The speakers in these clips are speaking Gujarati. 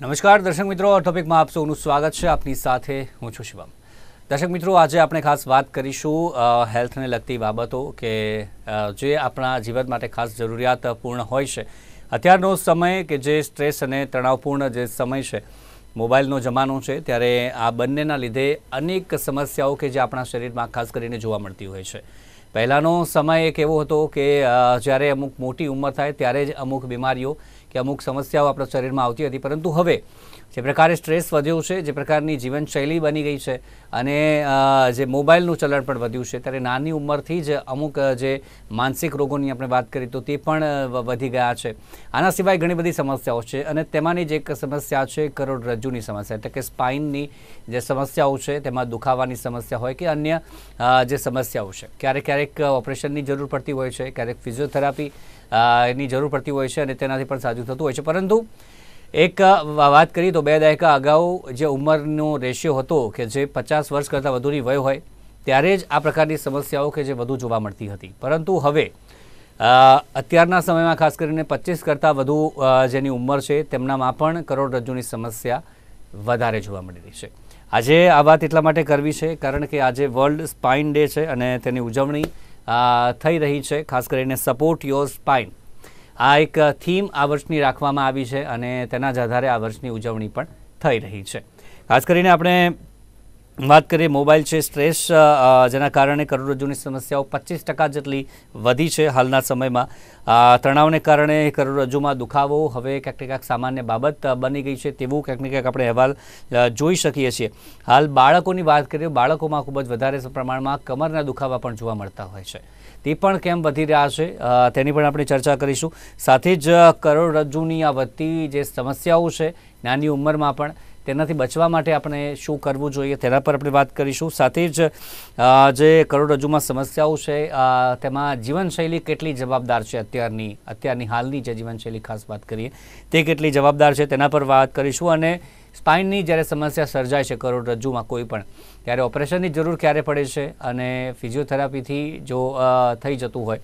નમસ્કાર દર્શક મિત્રો ટોપિકમાં આપ સૌનું સ્વાગત છે આપની સાથે હું છું શિવમ દર્શક મિત્રો આજે આપણે ખાસ વાત કરીશું હેલ્થને લગતી બાબતો કે જે આપણા જીવન માટે ખાસ જરૂરિયાતપૂર્ણ હોય છે અત્યારનો સમય કે જે સ્ટ્રેસ અને તણાવપૂર્ણ જે સમય છે મોબાઈલનો જમાનો છે ત્યારે આ બંનેના લીધે અનેક સમસ્યાઓ કે જે આપણા શરીરમાં ખાસ કરીને જોવા મળતી હોય છે પહેલાંનો સમય એક એવો હતો કે જ્યારે અમુક મોટી ઉંમર થાય ત્યારે જ અમુક બીમારીઓ કે અમુક સમસ્યાઓ આપણા શરીરમાં આવતી હતી પરંતુ હવે જે પ્રકારે સ્ટ્રેસ વધ્યું છે જે પ્રકારની જીવનશૈલી બની ગઈ છે અને જે મોબાઈલનું ચલણ પણ વધ્યું છે ત્યારે નાની ઉંમરથી જ અમુક જે માનસિક રોગોની આપણે વાત કરી તો તે પણ વધી ગયા છે આના સિવાય ઘણી બધી સમસ્યાઓ છે અને તેમાંની જે એક સમસ્યા છે કરોડરજ્જુની સમસ્યા એટલે કે સ્પાઇનની જે સમસ્યાઓ છે તેમાં દુખાવાની સમસ્યા હોય કે અન્ય જે સમસ્યાઓ છે ક્યારેક ક્યારેક ઓપરેશનની જરૂર પડતી હોય છે ક્યારેક ફિઝિયોથેરાપી એની જરૂર પડતી હોય છે અને તેનાથી પણ સાજું થતું હોય છે પરંતુ એક વાત કરીએ તો બે દાયકા અગાઉ જે ઉંમરનો રેશિયો હતો કે જે પચાસ વર્ષ કરતાં વધુની વય હોય ત્યારે જ આ પ્રકારની સમસ્યાઓ કે જે વધુ જોવા મળતી હતી પરંતુ હવે અત્યારના સમયમાં ખાસ કરીને પચીસ કરતાં વધુ જેની ઉંમર છે તેમનામાં પણ કરોડરજ્જુની સમસ્યા વધારે જોવા મળી રહી છે આજે આ વાત એટલા માટે કરવી છે કારણ કે આજે વર્લ્ડ સ્પાઇન ડે છે અને તેની ઉજવણી થઈ રહી છે ખાસ કરીને સપોર્ટ યોર સ્પાઇન આ એક થીમ આ વર્ષની રાખવામાં આવી છે અને તેના જ આધારે આ વર્ષની ઉજવણી પણ થઈ રહી છે ખાસ કરીને આપણે વાત કરીએ મોબાઈલ છે સ્ટ્રેસ જેના કારણે કરોડરજ્જુની સમસ્યાઓ પચીસ ટકા જેટલી વધી છે હાલના સમયમાં તણાવને કારણે કરોડરજ્જુમાં દુખાવો હવે ક્યાંક ને ક્યાંક સામાન્ય બાબત બની ગઈ છે તેવું ક્યાંક ને ક્યાંક આપણે અહેવાલ જોઈ શકીએ છીએ હાલ બાળકોની વાત કરીએ બાળકોમાં ખૂબ જ વધારે પ્રમાણમાં કમરના દુખાવા પણ જોવા મળતા હોય છે તે પણ કેમ વધી રહ્યા છે તેની પણ આપણે ચર્ચા કરીશું સાથે જ કરોડરજ્જુની આ વધતી જે સમસ્યાઓ છે નાની ઉંમરમાં પણ તેનાથી બચવા માટે આપણે શું કરવું જોઈએ તેના પર આપણે વાત કરીશું સાથે જ જે કરોડરજ્જુમાં સમસ્યાઓ છે તેમાં જીવનશૈલી કેટલી જવાબદાર છે અત્યારની અત્યારની હાલની જે જીવનશૈલી ખાસ વાત કરીએ તે કેટલી જવાબદાર છે તેના પર વાત કરીશું અને સ્પાઇનની જ્યારે સમસ્યા સર્જાય છે કરોડરજ્જુમાં કોઈ પણ ત્યારે ઓપરેશનની જરૂર ક્યારે પડે છે અને ફિઝિયોથેરાપીથી જો થઈ જતું હોય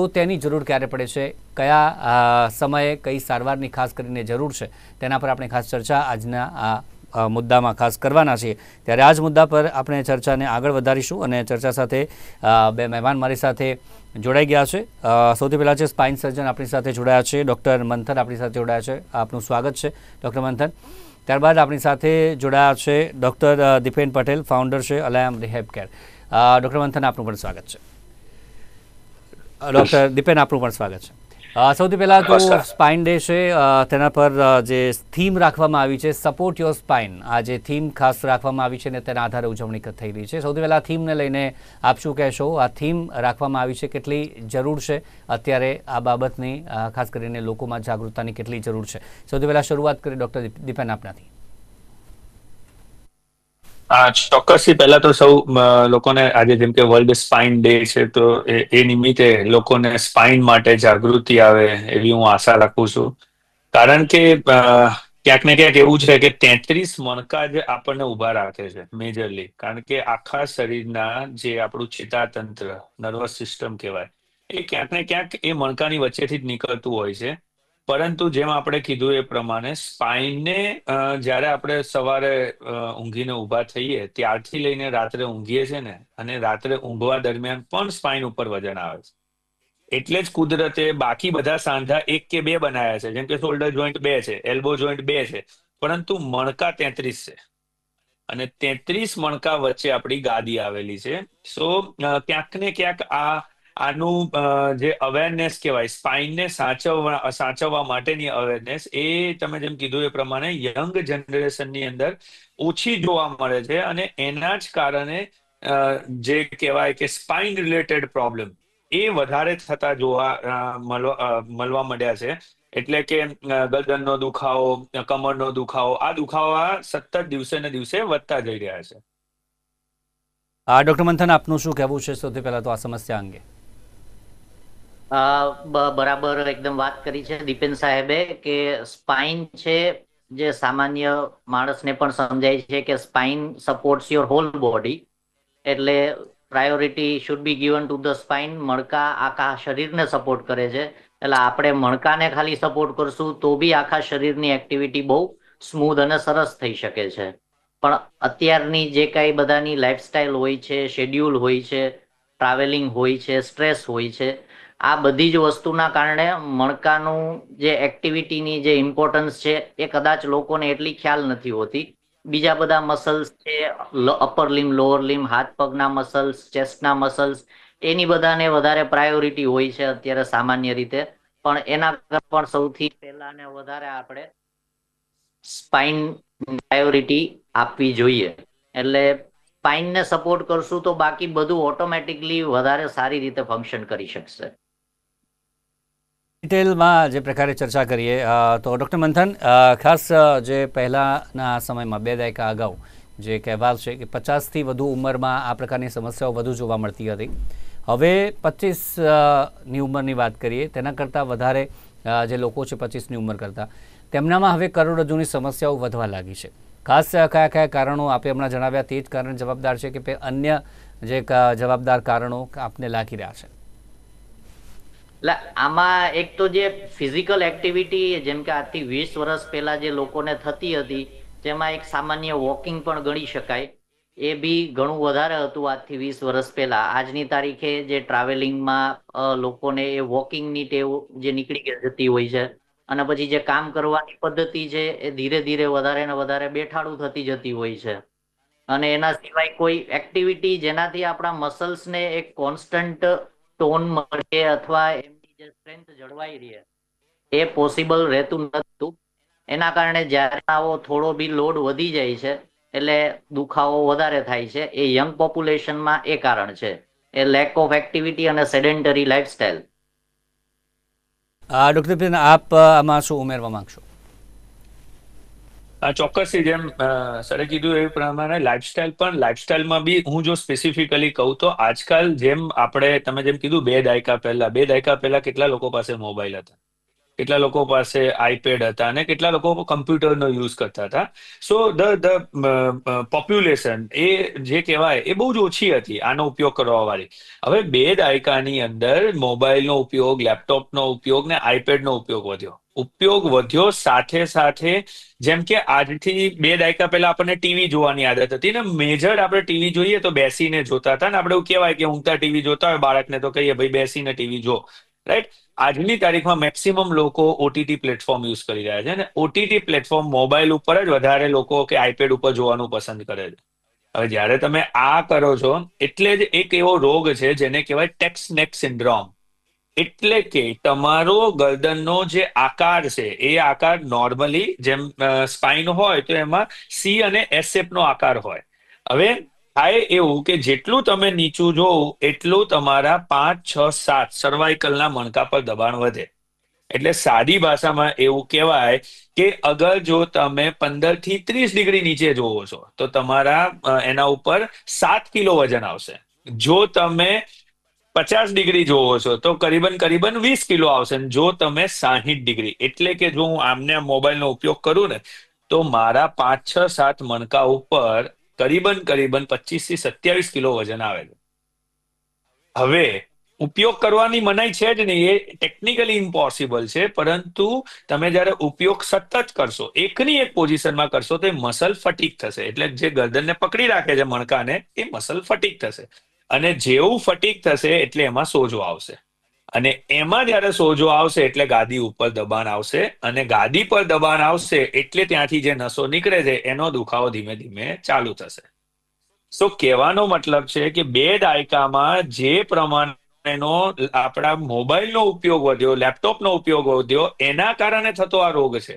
તો તેની જરૂર ક્યારે પડે છે કયા સમયે કઈ સારવારની ખાસ કરીને જરૂર છે તેના પર આપણે ખાસ ચર્ચા આજના આ મુદ્દામાં ખાસ કરવાના છીએ ત્યારે આ જ મુદ્દા પર આપણે ચર્ચાને આગળ વધારીશું અને ચર્ચા સાથે બે મહેમાન મારી સાથે જોડાઈ ગયા છે સૌથી પહેલાં છે સ્પાઇન સર્જન આપણી સાથે જોડાયા છે ડૉક્ટર મંથન આપણી સાથે જોડાયા છે આપનું સ્વાગત છે ડૉક્ટર મંથન ત્યારબાદ આપણી સાથે જોડાયા છે ડૉક્ટર દીપેન પટેલ ફાઉન્ડર છે અલાયમ રિહેબ કેર ડૉક્ટર મંથન આપનું પણ સ્વાગત છે ડૉક્ટર દીપેન આપનું પણ સ્વાગત છે સૌથી પહેલાં તો સ્પાઇન ડે છે તેના પર જે થીમ રાખવામાં આવી છે સપોર્ટ યોર સ્પાઇન આ જે થીમ ખાસ રાખવામાં આવી છે ને તેના આધારે ઉજવણી થઈ રહી છે સૌથી પહેલાં થીમને લઈને આપ શું કહેશો આ થીમ રાખવામાં આવી છે કેટલી જરૂર છે અત્યારે આ બાબતની ખાસ કરીને લોકોમાં જાગૃતતાની કેટલી જરૂર છે સૌથી પહેલાં શરૂઆત કરી ડૉક્ટર દીપેન આપનાથી ચોક્કસથી પહેલા તો સૌ લોકોને આજે જેમ કે વર્લ્ડ સ્પાઇન ડે છે તો એ નિમિત્તે લોકોને સ્પાઇન માટે જાગૃતિ આવે એવી હું આશા રાખું છું કારણ કે ક્યાંક ને ક્યાંક એવું છે કે તેત્રીસ મણકા જ આપણને ઉભા રાખે છે મેજરલી કારણ કે આખા શરીરના જે આપણું ચેતાતંત્ર નર્વસ સિસ્ટમ કહેવાય એ ક્યાંક ને ક્યાંક એ મણકાની વચ્ચેથી જ નીકળતું હોય છે પરંતુ જેમ આપણે કીધું એ પ્રમાણે સ્પાઇનને જ્યારે આપણે સવારે ઊંઘીને ઊભા થઈએ ત્યારથી લઈને રાત્રે ઊંઘીએ છે ને અને રાત્રે ઊંઘવા દરમિયાન પણ સ્પાઇન ઉપર વજન આવે છે એટલે જ કુદરતે બાકી બધા સાંધા એક કે બે બનાવ્યા છે જેમ કે શોલ્ડર જોઈન્ટ બે છે એલ્બો જોઈન્ટ બે છે પરંતુ મણકા તેત્રીસ છે અને તેત્રીસ મણકા વચ્ચે આપણી ગાદી આવેલી છે સો ક્યાંક ને ક્યાંક આ આનું જે અવેરનેસ કહેવાય સ્પાઇનને સાચવવા સાચવવા માટેની અવેરનેસ એ તમે જેમ કીધું એ પ્રમાણે યંગ જનરેશનની અંદર ઓછી જોવા મળે છે અને એના જ કારણે જે કહેવાય કે સ્પાઇન રિલેટેડ પ્રોબ્લેમ એ વધારે થતા જોવા મળવા મળ્યા છે એટલે કે ગરદનનો દુખાવો કમરનો દુખાવો આ દુખાવા સતત દિવસે ને દિવસે વધતા જઈ રહ્યા છે આ ડોક્ટર મંથન આપનું શું કહેવું છે સૌથી પહેલા તો આ સમસ્યા અંગે બરાબર એકદમ વાત કરી છે દીપેન સાહેબે કે સ્પાઇન છે જે સામાન્ય માણસને પણ સમજાય છે કે spine supports your whole body એટલે priority should be given to the spine મણકા આખા શરીરને સપોર્ટ કરે છે એટલે આપણે મણકાને ખાલી સપોર્ટ કરશું તો બી આખા શરીરની એક્ટિવિટી બહુ સ્મૂધ અને સરસ થઈ શકે છે પણ અત્યારની જે કાંઈ બધાની લાઈફસ્ટાઈલ હોય છે શેડ્યુલ હોય છે ટ્રાવેલિંગ હોય છે સ્ટ્રેસ હોય છે આ બધી જ વસ્તુના કારણે મણકાનું જે એક્ટિવિટીની જે ઇમ્પોર્ટન્સ છે એ કદાચ લોકોને એટલી ખ્યાલ નથી હોતી બીજા બધા મસલ્સ છે અપર લિમ લોઅર લિમ હાથ પગના મસલ્સ ચેસ્ટના મસલ્સ એની બધાને વધારે પ્રાયોરિટી હોય છે અત્યારે સામાન્ય રીતે પણ એના પણ સૌથી પહેલા ને વધારે આપણે સ્પાઇન પ્રાયોરિટી આપવી જોઈએ એટલે સ્પાઇનને સપોર્ટ કરશું તો બાકી બધું ઓટોમેટિકલી વધારે સારી રીતે ફંક્શન કરી શકશે ડિટેલમાં જે પ્રકારે ચર્ચા કરીએ તો ડૉક્ટર મંથન ખાસ જે પહેલાંના સમયમાં બે દાયકા અગાઉ જે કહેવાલ છે કે પચાસથી વધુ ઉંમરમાં આ પ્રકારની સમસ્યાઓ વધુ જોવા મળતી હતી હવે પચીસની ઉંમરની વાત કરીએ તેના કરતાં વધારે જે લોકો છે પચીસની ઉંમર કરતાં તેમનામાં હવે કરોડરજ્જુની સમસ્યાઓ વધવા લાગી છે ખાસ કયા કયા કારણો આપે હમણાં જણાવ્યા તે જ કારણ જવાબદાર છે કે અન્ય જે જવાબદાર કારણો આપને લાગી રહ્યા છે એટલે આમાં એક તો જે ફિઝિકલ એક્ટિવિટી જેમ કે આજથી વીસ વર્ષ પહેલા જે લોકોને થતી હતી તેમાં એક સામાન્ય વોકિંગ પણ ગણી શકાય એ બી ઘણું વધારે હતું આજથી વીસ વર્ષ પહેલા આજની તારીખે જે ટ્રાવેલિંગમાં લોકોને એ વોકિંગની ટેવ જે નીકળી જતી હોય છે અને પછી જે કામ કરવાની પદ્ધતિ છે એ ધીરે ધીરે વધારે ને વધારે બેઠાડું થતી જતી હોય છે અને એના સિવાય કોઈ એક્ટિવિટી જેનાથી આપણા મસલ્સને એક કોન્સ્ટન્ટ સ્ટોન મળે અથવા એમની જે સ્ટ્રેન્થ જળવાઈ રહે એ પોસિબલ રહેતું નતું એના કારણે જ્યારે આવો થોડો બી લોડ વધી જાય છે એટલે દુખાવો વધારે થાય છે એ યંગ પોપ્યુલેશનમાં એ કારણ છે એ લેક ઓફ એક્ટિવિટી અને સેડેન્ટરી લાઇફસ્ટાઇલ ડૉક્ટર આપ આમાં શું ઉમેરવા માંગશો ચોક્કસથી જેમ સરે કીધું એ પ્રમાણે લાઇફસ્ટાઇલ પણ લાઇફસ્ટાઇલમાં બી હું જો સ્પેસિફિકલી કહું તો આજકાલ જેમ આપણે તમે જેમ કીધું બે દાયકા પહેલા બે દાયકા પહેલા કેટલા લોકો પાસે મોબાઈલ હતા કેટલા લોકો પાસે આઈપેડ હતા અને કેટલા લોકો કમ્પ્યુટરનો યુઝ કરતા હતા સો ધ ધ પોપ્યુલેશન એ જે કહેવાય એ બહુ જ ઓછી હતી આનો ઉપયોગ કરવાવાળી હવે બે દાયકાની અંદર મોબાઈલનો ઉપયોગ લેપટોપનો ઉપયોગ ને આઈપેડનો ઉપયોગ વધ્યો ઉપયોગ વધ્યો સાથે સાથે જેમ કે આજથી બે દાયકા પહેલા આપણને ટીવી જોવાની આદત હતી ને મેજર આપણે ટીવી જોઈએ તો બેસીને જોતા હતા ને આપણે એવું કહેવાય કે ઊંઘતા ટીવી જોતા હોય બાળકને તો કહીએ ભાઈ બેસીને ટીવી જો રાઈટ આજની તારીખમાં મેક્સિમમ લોકો ઓટીટી પ્લેટફોર્મ યુઝ કરી રહ્યા છે અને ઓટીટી પ્લેટફોર્મ મોબાઈલ ઉપર જ વધારે લોકો કે આઈપેડ ઉપર જોવાનું પસંદ કરે છે હવે જ્યારે તમે આ કરો છો એટલે જ એક એવો રોગ છે જેને કહેવાય ટેક્સ નેક સિન્ડ્રોમ એટલે કે તમારો ગરદનનો જે આકાર છે એ આકાર નોર્મલી જેમ સ્પાઇન હોય તો એમાં સી અને એસ નો આકાર હોય હવે થાય એવું કે જેટલું તમે નીચું જોવો એટલું તમારા પાંચ છ સાત સર્વાઇકલના મણકા પર દબાણ વધે એટલે સાદી ભાષામાં એવું કહેવાય કે અગર જો તમે પંદર થી ત્રીસ ડિગ્રી નીચે જોવો છો તો તમારા એના ઉપર સાત કિલો વજન આવશે જો તમે પચાસ ડિગ્રી જોવો છો તો કરીબન કરીબન વીસ કિલો આવશે જો તમે સાહીઠ ડિગ્રી એટલે કે જો હું આમને મોબાઈલનો ઉપયોગ કરું ને તો મારા પાંચ છ સાત મણકા ઉપર કરીબન કરીબન પચીસ થી સત્યાવીસ કિલો વજન આવે છે હવે ઉપયોગ કરવાની મનાઈ છે જ નહીં એ ટેકનિકલી ઇમ્પોસિબલ છે પરંતુ તમે જ્યારે ઉપયોગ સતત કરશો એકની એક પોઝિશનમાં કરશો તો એ મસલ ફટીક થશે એટલે જે ગરદનને પકડી રાખે છે મણકાને એ મસલ ફટીક થશે અને જેવું ફટીક થશે એટલે એમાં સોજો આવશે અને એમાં જયારે સોજો આવશે એટલે ગાદી ઉપર દબાણ આવશે અને ગાદી પર દબાણ આવશે એટલે ત્યાંથી જે નસો નીકળે છે એનો દુખાવો ધીમે ધીમે ચાલુ થશે સો કહેવાનો મતલબ છે કે બે દાયકામાં જે પ્રમાણેનો આપણા મોબાઈલનો ઉપયોગ વધ્યો લેપટોપનો ઉપયોગ વધ્યો એના કારણે થતો આ રોગ છે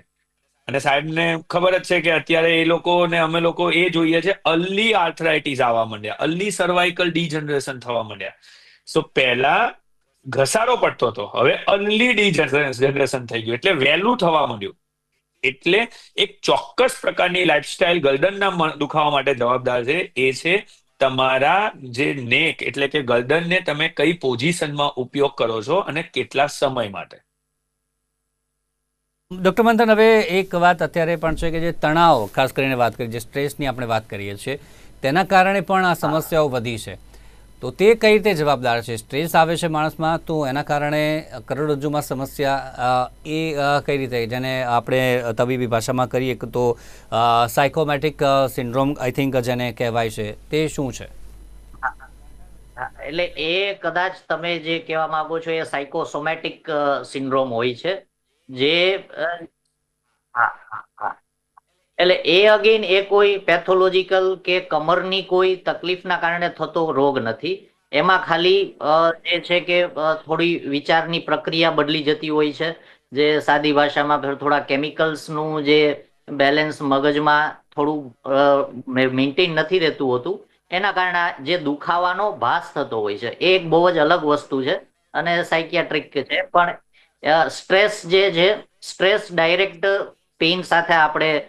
અને ને ખબર જ છે કે અત્યારે એ લોકો ને અમે લોકો એ જોઈએ છે અલ્લી આર્થરાઇટીસ આવવા માંડ્યા અલ્લી સર્વાઇકલ ડીજનરેશન થવા માંડ્યા સો પહેલા ઘસારો પડતો હતો હવે અર્લી ડિજનરેશન થઈ ગયું એટલે વહેલું થવા માંડ્યું એટલે એક ચોક્કસ પ્રકારની લાઇફસ્ટાઇલ ગર્દનના દુખાવા માટે જવાબદાર છે એ છે તમારા જે નેક એટલે કે ગર્દનને તમે કઈ પોઝિશનમાં ઉપયોગ કરો છો અને કેટલા સમય માટે ડૉક્ટર મંથન હવે એક વાત અત્યારે પણ છે કે જે તણાવ ખાસ કરીને વાત કરીએ જે સ્ટ્રેસની આપણે વાત કરીએ છીએ તેના કારણે પણ આ સમસ્યાઓ વધી છે તો તે કઈ રીતે જવાબદાર છે સ્ટ્રેસ આવે છે માણસમાં તો એના કારણે કરોડરજ્જુમાં સમસ્યા એ કઈ રીતે જેને આપણે તબીબી ભાષામાં કરીએ તો સાયકોમેટિક સિન્ડ્રોમ આઈ થિંક જેને કહેવાય છે તે શું છે એટલે એ કદાચ તમે જે કહેવા માંગો છો એ સાયકોસોમેટિક સિન્ડ્રોમ હોય છે જે એટલે એ અગેન એ કોઈ પેથોલોજીકલ કે કમરની કોઈ તકલીફના કારણે થતો રોગ નથી એમાં ખાલી જે છે કે થોડી વિચારની પ્રક્રિયા બદલી જતી હોય છે જે સાદી ભાષામાં થોડા કેમિકલ્સનું જે બેલેન્સ મગજમાં થોડું મેન્ટેન નથી રહેતું હોતું એના કારણે જે દુખાવાનો ભાસ થતો હોય છે એ એક બહુ જ અલગ વસ્તુ છે અને સાયકિયાટ્રિક છે પણ સ્ટ્રેસ જે છે સ્ટ્રેસ ડાયરેક્ટ પેઇન સાથે આપણે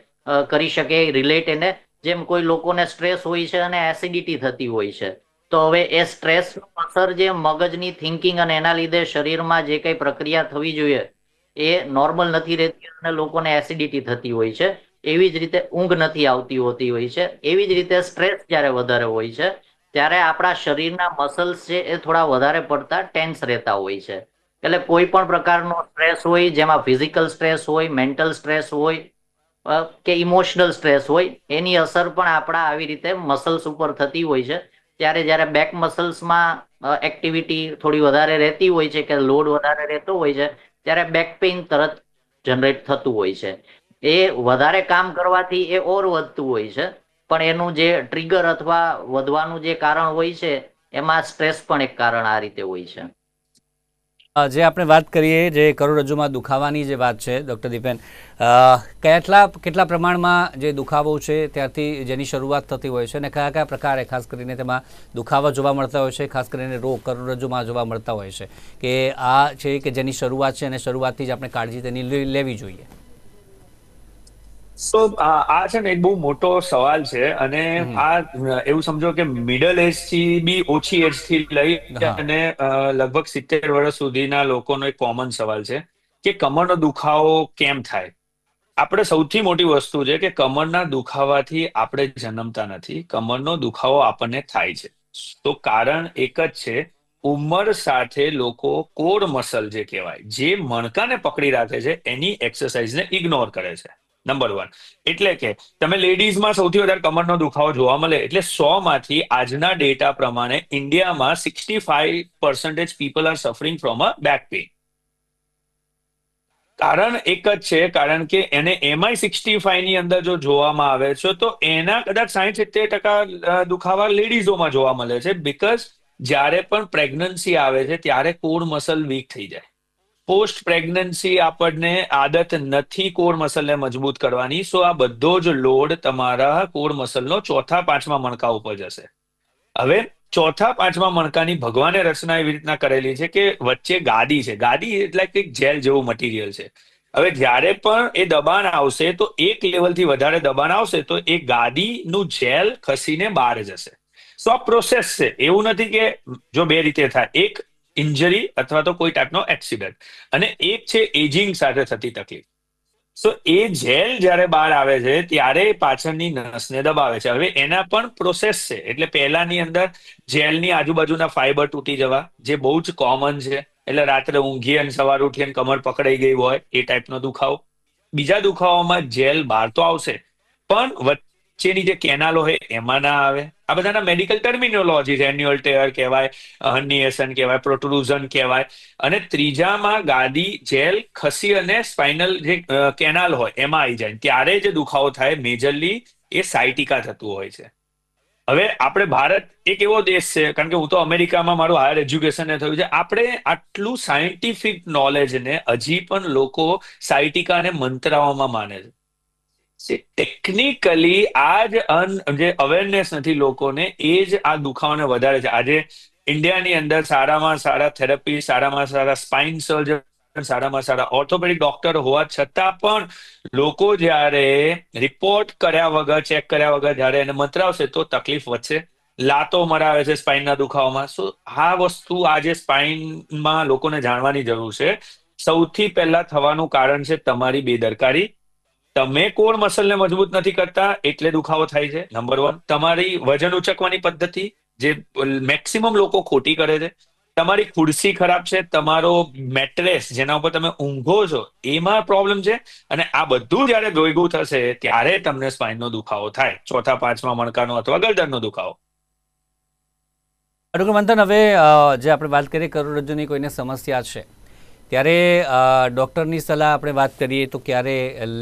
કરી શકીએ રિલેટ એને જેમ કોઈ લોકોને સ્ટ્રેસ હોય છે અને એસિડિટી થતી હોય છે તો હવે એ સ્ટ્રેસ અસર જે મગજની થિંકિંગ અને એના લીધે શરીરમાં જે કંઈ પ્રક્રિયા થવી જોઈએ એ નોર્મલ નથી રહેતી અને લોકોને એસિડિટી થતી હોય છે એવી જ રીતે ઊંઘ નથી આવતી હોતી હોય છે એવી જ રીતે સ્ટ્રેસ જ્યારે વધારે હોય છે ત્યારે આપણા શરીરના મસલ્સ છે એ થોડા વધારે પડતા ટેન્સ રહેતા હોય છે એટલે કોઈ પણ પ્રકારનો સ્ટ્રેસ હોય જેમાં ફિઝિકલ સ્ટ્રેસ હોય મેન્ટલ સ્ટ્રેસ હોય કે ઇમોશનલ સ્ટ્રેસ હોય એની અસર પણ આપણા આવી રીતે મસલ્સ ઉપર થતી હોય છે ત્યારે જ્યારે બેક મસલ્સમાં એક્ટિવિટી થોડી વધારે રહેતી હોય છે કે લોડ વધારે રહેતો હોય છે ત્યારે બેક પેઇન તરત જનરેટ થતું હોય છે એ વધારે કામ કરવાથી એ ઓર વધતું હોય છે પણ એનું જે ટ્રિગર અથવા વધવાનું જે કારણ હોય છે એમાં સ્ટ્રેસ પણ એક કારણ આ રીતે હોય છે જે આપણે વાત કરીએ જે કરોડરજ્જુમાં દુખાવાની જે વાત છે ડૉક્ટર દીપેન કેટલા કેટલા પ્રમાણમાં જે દુખાવો છે ત્યારથી જેની શરૂઆત થતી હોય છે અને કયા કયા પ્રકારે ખાસ કરીને તેમાં દુખાવા જોવા મળતા હોય છે ખાસ કરીને રોગ કરોડરજ્જુમાં જોવા મળતા હોય છે કે આ છે કે જેની શરૂઆત છે અને શરૂઆતથી જ આપણે કાળજી તેની લેવી જોઈએ તો આ છે ને એક બહુ મોટો સવાલ છે અને આ એવું સમજો કે મિડલ એજ થી બી ઓછી એજ થી લઈ અને લગભગ સિત્તેર વર્ષ સુધીના લોકોનો એક કોમન સવાલ છે કે કમરનો દુખાવો કેમ થાય આપણે સૌથી મોટી વસ્તુ છે કે કમરના દુખાવાથી આપણે જન્મતા નથી કમરનો દુખાવો આપણને થાય છે તો કારણ એક જ છે ઉંમર સાથે લોકો કોર મસલ જે કહેવાય જે મણકાને પકડી રાખે છે એની એક્સરસાઇઝને ઇગ્નોર કરે છે નંબર વન એટલે કે તમે લેડીઝમાં સૌથી વધારે કમરનો દુખાવો જોવા મળે એટલે સો માંથી આજના ડેટા પ્રમાણે ઇન્ડિયામાં sixty five percentage people are suffering from a back pain કારણ એક જ છે કારણ કે એને એમઆઈ સિક્સટી ફાઈવ ની અંદર જો જોવામાં આવે છે તો એના કદાચ સાહીઠ સિત્તેર ટકા દુખાવા લેડીઝોમાં જોવા મળે છે બિકોઝ જ્યારે પણ પ્રેગ્નન્સી આવે છે ત્યારે કોર મસલ વીક થઈ જાય પોસ્ટ પ્રેગ્નન્સી આપણને આદત નથી કોર મસલને મજબૂત કરવાની સો આ બધો જ લોડ તમારા કોર મસલનો ચોથા પાંચમા મણકા ઉપર જશે હવે ચોથા પાંચમા મણકાની ભગવાને રચના એવી રીતના કરેલી છે કે વચ્ચે ગાદી છે ગાદી એટલે કે જેલ જેવું મટીરિયલ છે હવે જ્યારે પણ એ દબાણ આવશે તો એક લેવલથી વધારે દબાણ આવશે તો એ ગાદીનું જેલ ખસીને બહાર જશે સો આ પ્રોસેસ છે એવું નથી કે જો બે રીતે થાય એક ઇન્જરી અથવા તો કોઈ ટાઈપનો એક્સિડન્ટ અને એક છે એજિંગ સાથે થતી તકલીફ સો એ જેલ જ્યારે બહાર આવે છે ત્યારે પાછળની નસને દબાવે છે હવે એના પણ પ્રોસેસ છે એટલે પહેલાની અંદર જેલની આજુબાજુના ફાઈબર તૂટી જવા જે બહુ જ કોમન છે એટલે રાત્રે ઊંઘી અને સવાર ઉઠી અને કમર પકડાઈ ગઈ હોય એ ટાઈપનો દુખાવો બીજા દુખાવામાં જેલ બહાર તો આવશે પણ નીચેની જે કેનાલો હોય એમાં ના આવે આ બધાના મેડિકલ ટર્મિનોલોજી એન્યુઅલ ટેયર કહેવાય હર્નિએશન કહેવાય પ્રોટ્રુઝન કહેવાય અને ત્રીજામાં ગાદી જેલ ખસી અને સ્પાઇનલ જે કેનાલ હોય એમાં આવી જાય ત્યારે જે દુખાવો થાય મેજરલી એ સાયટિકા થતું હોય છે હવે આપણે ભારત એક એવો દેશ છે કારણ કે હું તો અમેરિકામાં મારું હાયર એજ્યુકેશન થયું છે આપણે આટલું સાયન્ટિફિક નોલેજને હજી પણ લોકો અને મંત્રાઓમાં માને છે ટેકનિકલી આ જ અન જે અવેરનેસ નથી લોકોને એ જ આ દુખાવાને વધારે છે આજે ઇન્ડિયાની અંદર સારામાં સારા થેરપી સારામાં સારા સ્પાઇન સર્જન સારામાં સારા ઓર્થોપેડિક ડોક્ટર હોવા છતાં પણ લોકો જ્યારે રિપોર્ટ કર્યા વગર ચેક કર્યા વગર જ્યારે એને મંતરાવશે તો તકલીફ વધશે લાતો મરાવે છે સ્પાઇનના દુખાવામાં સો આ વસ્તુ આજે સ્પાઇનમાં લોકોને જાણવાની જરૂર છે સૌથી પહેલા થવાનું કારણ છે તમારી બેદરકારી તમે કોર મસલને મજબૂત નથી કરતા એટલે દુખાવો થાય છે નંબર વન તમારી વજન ઉચકવાની પદ્ધતિ જે મેક્સિમમ લોકો ખોટી કરે છે તમારી ખુરશી ખરાબ છે તમારો મેટ્રેસ જેના ઉપર તમે ઊંઘો છો એમાં પ્રોબ્લેમ છે અને આ બધું જ્યારે ભેગું થશે ત્યારે તમને સ્પાઇનનો દુખાવો થાય ચોથા પાંચમા મણકાનો અથવા ગરદનનો દુખાવો ડોક્ટર મંથન હવે જે આપણે વાત કરીએ કરોડરજ્જુની કોઈને સમસ્યા છે ત્યારે ડૉક્ટરની સલાહ આપણે વાત કરીએ તો ક્યારે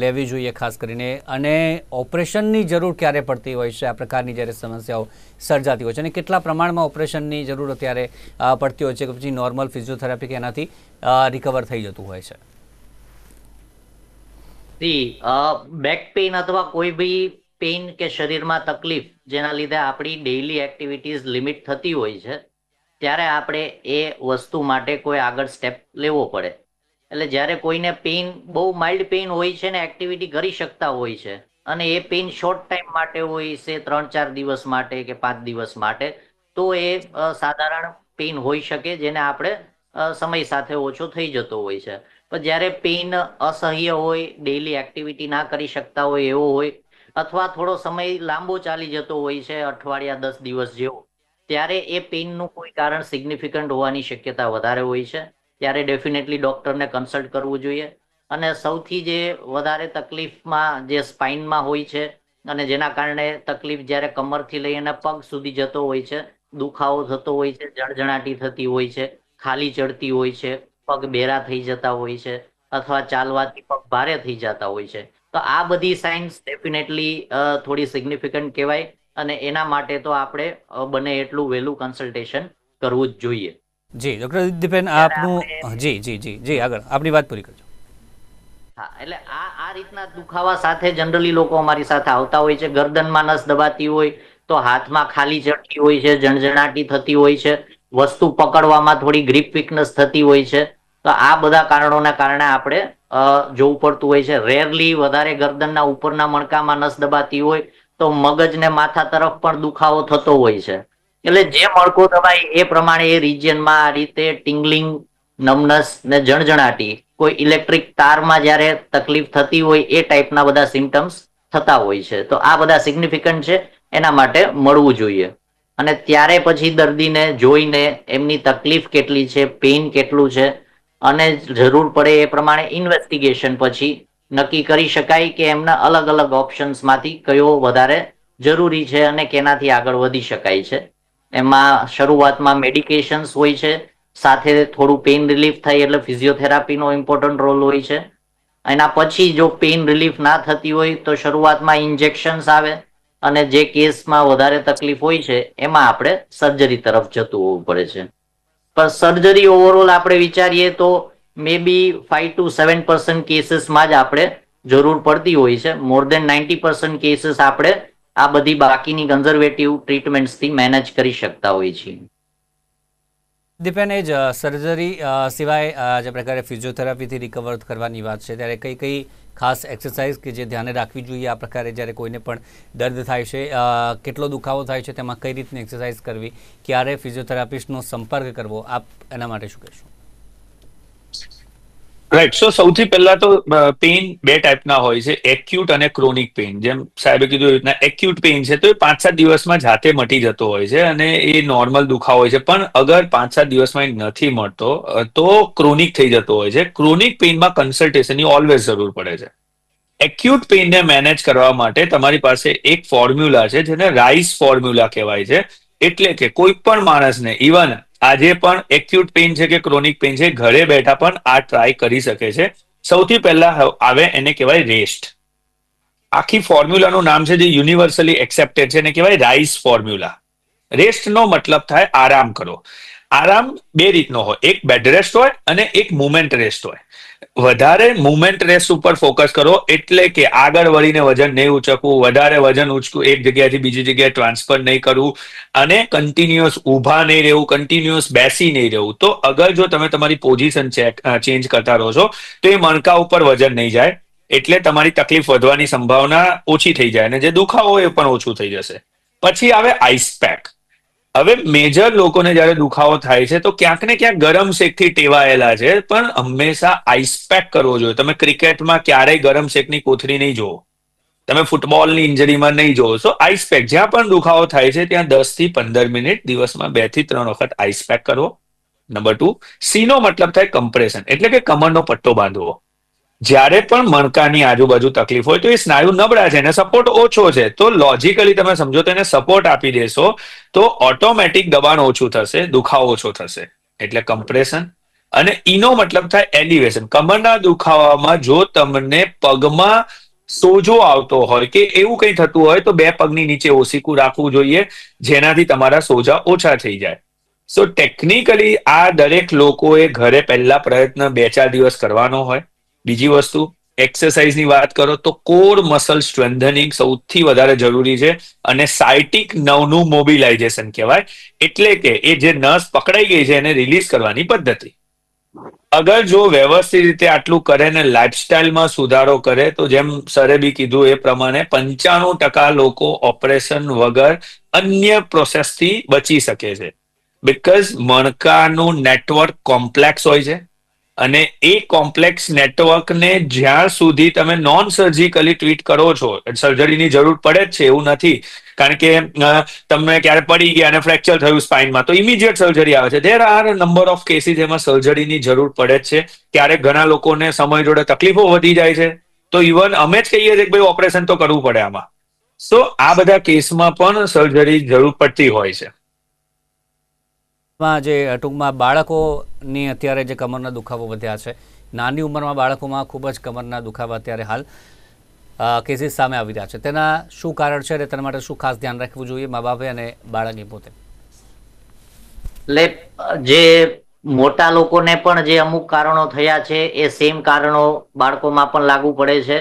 લેવી જોઈએ ખાસ કરીને અને ઓપરેશનની જરૂર ક્યારે પડતી હોય છે આ પ્રકારની જ્યારે સમસ્યાઓ સર્જાતી હોય છે અને કેટલા પ્રમાણમાં ઓપરેશનની જરૂર અત્યારે પડતી હોય છે કે પછી નોર્મલ ફિઝિયોથેરાપી કે એનાથી રિકવર થઈ જતું હોય છે જી બેક પેઇન અથવા કોઈ બી પેઇન કે શરીરમાં તકલીફ જેના લીધે આપણી ડેઇલી એક્ટિવિટીઝ લિમિટ થતી હોય છે ત્યારે આપણે એ વસ્તુ માટે કોઈ આગળ સ્ટેપ લેવો પડે એટલે જ્યારે કોઈને પેઇન બહુ માઇલ્ડ પેઇન હોય છે ને એક્ટિવિટી કરી શકતા હોય છે અને એ પેઇન શોર્ટ ટાઈમ માટે હોય છે ત્રણ ચાર દિવસ માટે કે પાંચ દિવસ માટે તો એ સાધારણ પેઇન હોઈ શકે જેને આપણે સમય સાથે ઓછો થઈ જતો હોય છે પણ જ્યારે પેઇન અસહ્ય હોય ડેઇલી એક્ટિવિટી ના કરી શકતા હોય એવો હોય અથવા થોડો સમય લાંબો ચાલી જતો હોય છે અઠવાડિયા દસ દિવસ જેવો ત્યારે એ પેઇનનું કોઈ કારણ સિગ્નિફિકન્ટ હોવાની શક્યતા વધારે હોય છે ત્યારે ડેફિનેટલી ડૉક્ટરને કન્સલ્ટ કરવું જોઈએ અને સૌથી જે વધારે તકલીફમાં જે સ્પાઇનમાં હોય છે અને જેના કારણે તકલીફ જ્યારે કમરથી લઈ અને પગ સુધી જતો હોય છે દુખાવો થતો હોય છે જળજણાટી થતી હોય છે ખાલી ચડતી હોય છે પગ બેરા થઈ જતા હોય છે અથવા ચાલવાથી પગ ભારે થઈ જતા હોય છે તો આ બધી સાઇન્સ ડેફિનેટલી થોડી સિગ્નિફિકન્ટ કહેવાય અને એના માટે તો આપણે બને એટલું વહેલું કન્સલ્ટેશન કરવું જ જોઈએ જી ડોક્ટર દીપેન આપનું જી જી જી જી આગળ આપની વાત પૂરી કરજો હા એટલે આ આ રીતના દુખાવા સાથે જનરલી લોકો અમારી સાથે આવતા હોય છે ગરદનમાં નસ દબાતી હોય તો હાથમાં ખાલી ચડતી હોય છે જણઝણાટી થતી હોય છે વસ્તુ પકડવામાં થોડી ગ્રીપ વીકનેસ થતી હોય છે તો આ બધા કારણોના કારણે આપણે જોવું પડતું હોય છે રેરલી વધારે ગરદનના ઉપરના મણકામાં નસ દબાતી હોય તો મગજને માથા તરફ પણ દુખાવો થતો હોય છે એટલે જે મળકો દબાય એ પ્રમાણે એ રિજિયનમાં આ રીતે ટિંગલિંગ નમનસ ને જણજણાટી કોઈ ઇલેક્ટ્રિક તારમાં જ્યારે તકલીફ થતી હોય એ ટાઈપના બધા સિમ્ટમ્સ થતા હોય છે તો આ બધા સિગ્નિફિકન્ટ છે એના માટે મળવું જોઈએ અને ત્યારે પછી દર્દીને જોઈને એમની તકલીફ કેટલી છે પેઇન કેટલું છે અને જરૂર પડે એ પ્રમાણે ઇન્વેસ્ટિગેશન પછી નક્કી કરી શકાય કે એમના અલગ અલગ ઓપ્શન્સમાંથી કયો વધારે જરૂરી છે અને કેનાથી આગળ વધી શકાય છે એમાં શરૂઆતમાં મેડિકેશન્સ હોય છે સાથે થોડું પેઇન રિલીફ થાય એટલે ફિઝિયોથેરાપીનો ઇમ્પોર્ટન્ટ રોલ હોય છે એના પછી જો પેઇન રિલીફ ના થતી હોય તો શરૂઆતમાં ઇન્જેક્શન્સ આવે અને જે કેસમાં વધારે તકલીફ હોય છે એમાં આપણે સર્જરી તરફ જતું હોવું પડે છે પણ સર્જરી ઓવરઓલ આપણે વિચારીએ તો maybe five to seven percent કેસીસમાં જ આપણે જરૂર પડતી હોય છે more than ninety percent cases આપણે આ બધી બાકીની કન્ઝર્વેટિવ ટ્રીટમેન્ટ્સથી મેનેજ કરી શકતા હોઈએ છીએ દીપેન એ જ સર્જરી સિવાય જે પ્રકારે ફિઝિયોથેરાપીથી રિકવર કરવાની વાત છે ત્યારે કઈ કઈ ખાસ એક્સરસાઇઝ કે જે ધ્યાને રાખવી જોઈએ આ પ્રકારે જ્યારે કોઈને પણ દર્દ થાય છે કેટલો દુખાવો થાય છે તેમાં કઈ રીતની એક્સરસાઇઝ કરવી ક્યારે ફિઝિયોથેરાપિસ્ટનો સંપર્ક કરવો આપ એના માટે શું કહેશો રાઈટ સો સૌથી પહેલા તો પેઇન બે ટાઈપના હોય છે એક્યુટ અને ક્રોનિક પેઇન જેમ સાહેબે કીધું એ રીતના એક્યુટ પેઇન છે તો એ પાંચ સાત દિવસમાં જાતે મટી જતો હોય છે અને એ નોર્મલ દુખાવો હોય છે પણ અગર પાંચ સાત દિવસમાં એ નથી મળતો તો ક્રોનિક થઈ જતો હોય છે ક્રોનિક પેઇનમાં કન્સલ્ટેશનની ઓલવેઝ જરૂર પડે છે એક્યુટ પેઇનને મેનેજ કરવા માટે તમારી પાસે એક ફોર્મ્યુલા છે જેને રાઇસ ફોર્મ્યુલા કહેવાય છે એટલે કે કોઈ પણ માણસને ઇવન આજે પણ એક્યુટ પેઇન છે કે ક્રોનિક પેઇન છે ઘરે બેઠા પણ આ ટ્રાય કરી શકે છે સૌથી પહેલા આવે એને કહેવાય રેસ્ટ આખી ફોર્મ્યુલાનું નામ છે જે યુનિવર્સલી એક્સેપ્ટેડ છે એને કહેવાય રાઈસ ફોર્મ્યુલા રેસ્ટનો મતલબ થાય આરામ કરો આરામ બે રીતનો હોય એક બેડ રેસ્ટ હોય અને એક મુમેન્ટ રેસ્ટ હોય વધારે મુમેન્ટ રેસ ઉપર ફોકસ કરો એટલે કે આગળ વળીને વજન નહીં ઉચકવું વધારે વજન ઉચકવું એક જગ્યાએથી બીજી જગ્યાએ ટ્રાન્સફર નહીં કરવું અને કન્ટિન્યુઅસ ઊભા નહીં રહેવું કન્ટિન્યુઅસ બેસી નહીં રહેવું તો અગર જો તમે તમારી પોઝિશન ચેન્જ કરતા રહો છો તો એ મણકા ઉપર વજન નહીં જાય એટલે તમારી તકલીફ વધવાની સંભાવના ઓછી થઈ જાય અને જે દુખાવો એ પણ ઓછું થઈ જશે પછી આવે આઈસ પેક હવે મેજર લોકોને જ્યારે દુખાવો થાય છે તો ક્યાંક ને ક્યાંક ગરમ શેકથી ટેવાયેલા છે પણ હંમેશા આઈસ પેક કરવો જોઈએ તમે ક્રિકેટમાં ક્યારેય ગરમ શેકની કોથળી નહીં જોવો તમે ફૂટબોલની ઇન્જરીમાં નહીં જોવો સો આઈસ જ્યાં પણ દુખાવો થાય છે ત્યાં દસ થી પંદર મિનિટ દિવસમાં બે થી ત્રણ વખત આઈસ પેક કરવો નંબર ટુ સીનો મતલબ થાય કમ્પ્રેશન એટલે કે કમરનો પટ્ટો બાંધવો જ્યારે પણ મણકાની આજુબાજુ તકલીફ હોય તો એ સ્નાયુ નબળા છે અને સપોર્ટ ઓછો છે તો લોજિકલી તમે સમજો તેને સપોર્ટ આપી દેશો તો ઓટોમેટિક દબાણ ઓછું થશે દુખાવો ઓછો થશે એટલે કમ્પ્રેશન અને ઇનો મતલબ થાય એલિવેશન કમરના દુખાવામાં જો તમને પગમાં સોજો આવતો હોય કે એવું કંઈ થતું હોય તો બે પગની નીચે ઓસીકું રાખવું જોઈએ જેનાથી તમારા સોજા ઓછા થઈ જાય સો ટેકનિકલી આ દરેક લોકોએ ઘરે પહેલા પ્રયત્ન બે ચાર દિવસ કરવાનો હોય બીજી વસ્તુ એક્સરસાઇઝની વાત કરો તો કોર મસલ સ્ટ્રેન્ધનિંગ સૌથી વધારે જરૂરી છે અને સાયટિક નવનું મોબિલાઇઝેશન કહેવાય એટલે કે એ જે નસ પકડાઈ ગઈ છે એને રિલીઝ કરવાની પદ્ધતિ અગર જો વ્યવસ્થિત રીતે આટલું કરે ને લાઇફસ્ટાઇલમાં સુધારો કરે તો જેમ સરે બી કીધું એ પ્રમાણે પંચાણું ટકા લોકો ઓપરેશન વગર અન્ય પ્રોસેસથી બચી શકે છે બિકોઝ મણકાનું નેટવર્ક કોમ્પ્લેક્સ હોય છે અને એ કોમ્પ્લેક્સ નેટવર્કને જ્યાં સુધી તમે નોન સર્જિકલી ટ્રીટ કરો છો સર્જરીની જરૂર પડે જ છે એવું નથી કારણ કે તમને ક્યારે પડી ગયા અને ફ્રેક્ચર થયું સ્પાઇનમાં તો ઇમિડિયેટ સર્જરી આવે છે there are number of cases એમાં સર્જરીની જરૂર પડે જ છે ક્યારેક ઘણા લોકોને સમય જોડે તકલીફો વધી જાય છે તો ઇવન અમે જ કહીએ છીએ કે ભાઈ ઓપરેશન તો કરવું પડે આમાં સો આ બધા કેસમાં પણ સર્જરી જરૂર પડતી હોય છે માં જે ટૂંકમાં બાળકોની અત્યારે જે કમરના દુખાવો વધ્યા છે નાની ઉંમરમાં બાળકોમાં ખૂબ જ કમરના દુખાવા અત્યારે હાલ કેસીસ સામે આવી રહ્યા છે તેના શું કારણ છે અને તેના માટે શું ખાસ ધ્યાન રાખવું જોઈએ મા બાપે અને બાળકની પોતે એટલે જે મોટા લોકોને પણ જે અમુક કારણો થયા છે એ સેમ કારણો બાળકોમાં પણ લાગુ પડે છે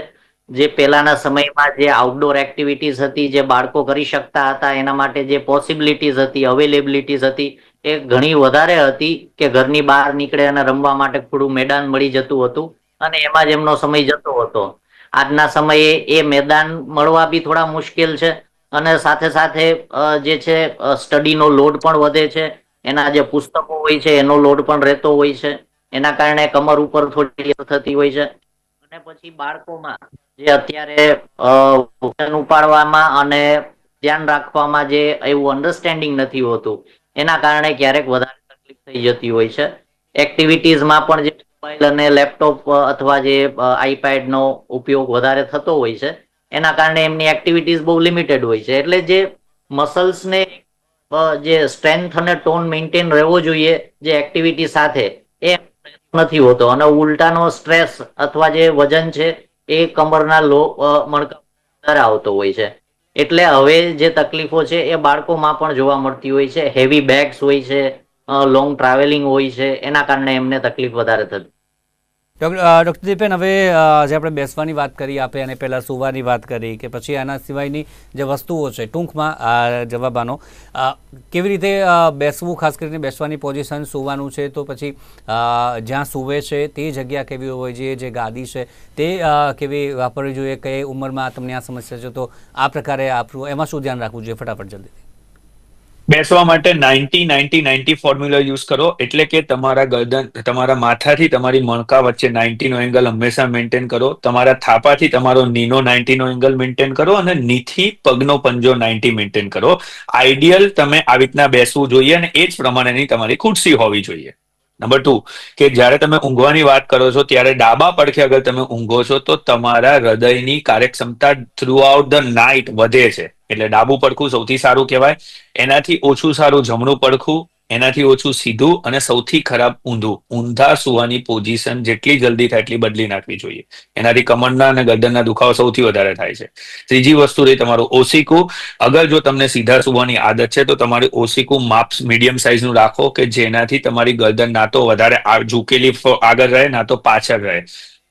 જે પહેલાના સમયમાં જે આઉટડોર એક્ટિવિટીઝ હતી જે બાળકો કરી શકતા હતા એના માટે જે પોસિબિલિટીઝ હતી અવેલેબિલિટીઝ હતી એ ઘણી વધારે હતી કે ઘરની બહાર નીકળે અને રમવા માટે થોડું મેદાન મળી જતું હતું અને એમાં જ એમનો સમય જતો હતો આજના સમયે એ મેદાન મળવા બી થોડા મુશ્કેલ છે અને સાથે સાથે જે છે સ્ટડીનો લોડ પણ વધે છે એના જે પુસ્તકો હોય છે એનો લોડ પણ રહેતો હોય છે એના કારણે કમર ઉપર થોડી થતી હોય છે અને પછી બાળકોમાં જે અત્યારે ઉપાડવામાં અને ધ્યાન રાખવામાં જે એવું અન્ડરસ્ટેન્ડિંગ નથી હોતું એના કારણે ક્યારેક વધારે તકલીફ થઈ જતી હોય છે એક્ટિવિટીઝમાં પણ જે મોબાઈલ અને લેપટોપ અથવા જે આઈપેડનો ઉપયોગ વધારે થતો હોય છે એના કારણે એમની એક્ટિવિટીઝ બહુ લિમિટેડ હોય છે એટલે જે મસલ્સને જે સ્ટ્રેન્થ અને ટોન મેન્ટેન રહેવો જોઈએ જે એક્ટિવિટી સાથે એ નથી હોતો અને ઉલટાનો સ્ટ્રેસ અથવા જે વજન છે એ કમરના લો મણકા આવતો હોય છે એટલે હવે જે તકલીફો છે એ બાળકોમાં પણ જોવા મળતી હોય છે હેવી બેગ્સ હોય છે લોંગ ટ્રાવેલિંગ હોય છે એના કારણે એમને તકલીફ વધારે થતી ડૉક્ટર દીપેન હવે જે આપણે બેસવાની વાત કરી આપે અને પહેલાં સુવાની વાત કરી કે પછી આના સિવાયની જે વસ્તુઓ છે ટૂંકમાં આ જવાબાનો કેવી રીતે બેસવું ખાસ કરીને બેસવાની પોઝિશન સુવાનું છે તો પછી જ્યાં સૂવે છે તે જગ્યા કેવી હોવી જોઈએ જે ગાદી છે તે કેવી વાપરવી જોઈએ કઈ ઉંમરમાં તમને આ સમસ્યા છે તો આ પ્રકારે આપણું એમાં શું ધ્યાન રાખવું જોઈએ ફટાફટ જલ્દી બેસવા માટે ninety ninety ninety formula use કરો એટલે કે તમારા ગરદન તમારા માથાથી તમારી મણકા વચ્ચે નાઇન્ટીનો એંગલ હંમેશા મેન્ટેન કરો તમારા થાપાથી તમારો નીનો નાઇન્ટીનો એંગલ મેન્ટેન કરો અને નીથી પગનો પંજો નાઇન્ટી મેન્ટેન કરો આઈડિયલ તમે આવી રીતના બેસવું જોઈએ અને એ જ પ્રમાણેની તમારી ખુરશી હોવી જોઈએ નંબર ટુ કે જ્યારે તમે ઊંઘવાની વાત કરો છો ત્યારે ડાબા પડખે અગર તમે ઊંઘો છો તો તમારા હૃદયની કાર્યક્ષમતા થ્રુઆઉટ ધ નાઇટ વધે છે એટલે ડાબુ પડખું સૌથી સારું કહેવાય એનાથી ઓછું સારું જમણું પડખું એનાથી ઓછું સીધું અને સૌથી ખરાબ ઊંધું ઊંધા સુવાની પોઝિશન જેટલી જલ્દી થાય એટલી બદલી નાખવી જોઈએ એનાથી કમરના અને ગરદનના દુખાવો સૌથી વધારે થાય છે ત્રીજી વસ્તુ રહી તમારું ઓસિકું અગર જો તમને સીધા સુવાની આદત છે તો તમારે ઓસિકું માપ મીડિયમ સાઇઝનું રાખો કે જેનાથી તમારી ગરદન ના તો વધારે ઝૂકેલી આગળ રહે ના તો પાછળ રહે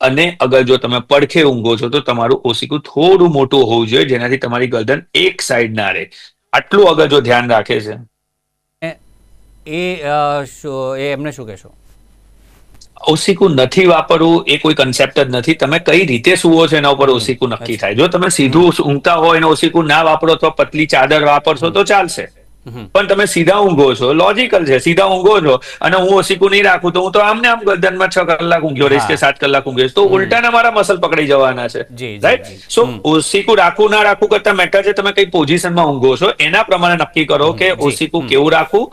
અને અગર જો તમે પડખે ઊંઘો છો તો તમારું ઓશીકું થોડું મોટું હોવું જોઈએ જેનાથી તમારી ગરદન એક સાઈડ ના રહે આટલું અગર જો ધ્યાન રાખે છે એ એ એમને શું કહેશો ઓશીકું નથી વાપરવું એ કોઈ કન્સેપ્ટ જ નથી તમે કઈ રીતે સુવો છો એના ઉપર ઓશીકું નક્કી થાય જો તમે સીધું ઊંઘતા હોય અને ઓશીકું ના વાપરો તો પતલી ચાદર વાપરશો તો ચાલશે પણ તમે સીધા ઊંઘો છો લોજિકલ છે સીધા ઊંઘો છો અને હું ઓસીકું નહીં રાખું તો હું તો આમને આમ ગરદનમાં છ કલાક ઊંઘ્યો રહીશ કે સાત કલાક ઊંઘ્યો તો ઉલટાના મારા મસલ પકડી જવાના છે રાઈટ સો ઓસીકું રાખવું ના રાખવું કરતા મેટર છે તમે કઈ પોઝિશનમાં ઊંઘો છો એના પ્રમાણે નક્કી કરો કે ઓસીકું કેવું રાખવું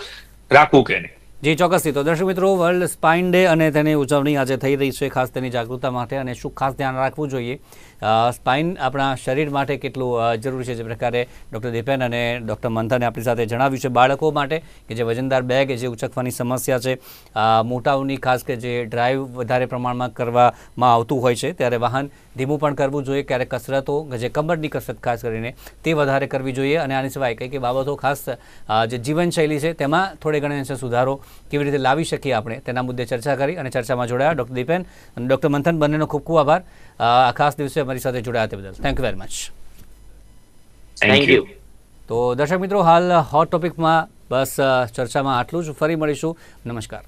રાખવું કે નહીં જે ચોક્કસથી તો દર્શક મિત્રો વર્લ્ડ સ્પાઇન ડે અને તેની ઉજવણી આજે થઈ રહી છે ખાસ તેની જાગૃતતા માટે અને શું ખાસ ધ્યાન રાખવું જોઈએ સ્પાઇન આપણા શરીર માટે કેટલું જરૂરી છે જે પ્રકારે ડૉક્ટર દીપેન અને ડૉક્ટર મંથને આપણી સાથે જણાવ્યું છે બાળકો માટે કે જે વજનદાર બેગ જે ઉચકવાની સમસ્યા છે મોટાઓની ખાસ કે જે ડ્રાઈવ વધારે પ્રમાણમાં કરવામાં આવતું હોય છે ત્યારે વાહન ધીમું પણ કરવું જોઈએ ક્યારેક કસરતો કે જે કમરની કસરત ખાસ કરીને તે વધારે કરવી જોઈએ અને આની સિવાય કંઈ કંઈ બાબતો ખાસ જે જીવનશૈલી છે તેમાં થોડે ઘણા અંશે સુધારો કેવી રીતે લાવી શકીએ આપણે તેના મુદ્દે ચર્ચા કરી અને ચર્ચામાં જોડાયા ડૉક્ટર દીપેન અને ડૉક્ટર મંથન બંનેનો ખૂબ ખૂબ આભાર આ ખાસ દિવસે અમારી સાથે જોડાયા તે બદલ thank you very much thank you તો દર્શક મિત્રો હાલ હોટ ટોપિકમાં બસ ચર્ચામાં આટલું જ ફરી મળીશું નમસ્કાર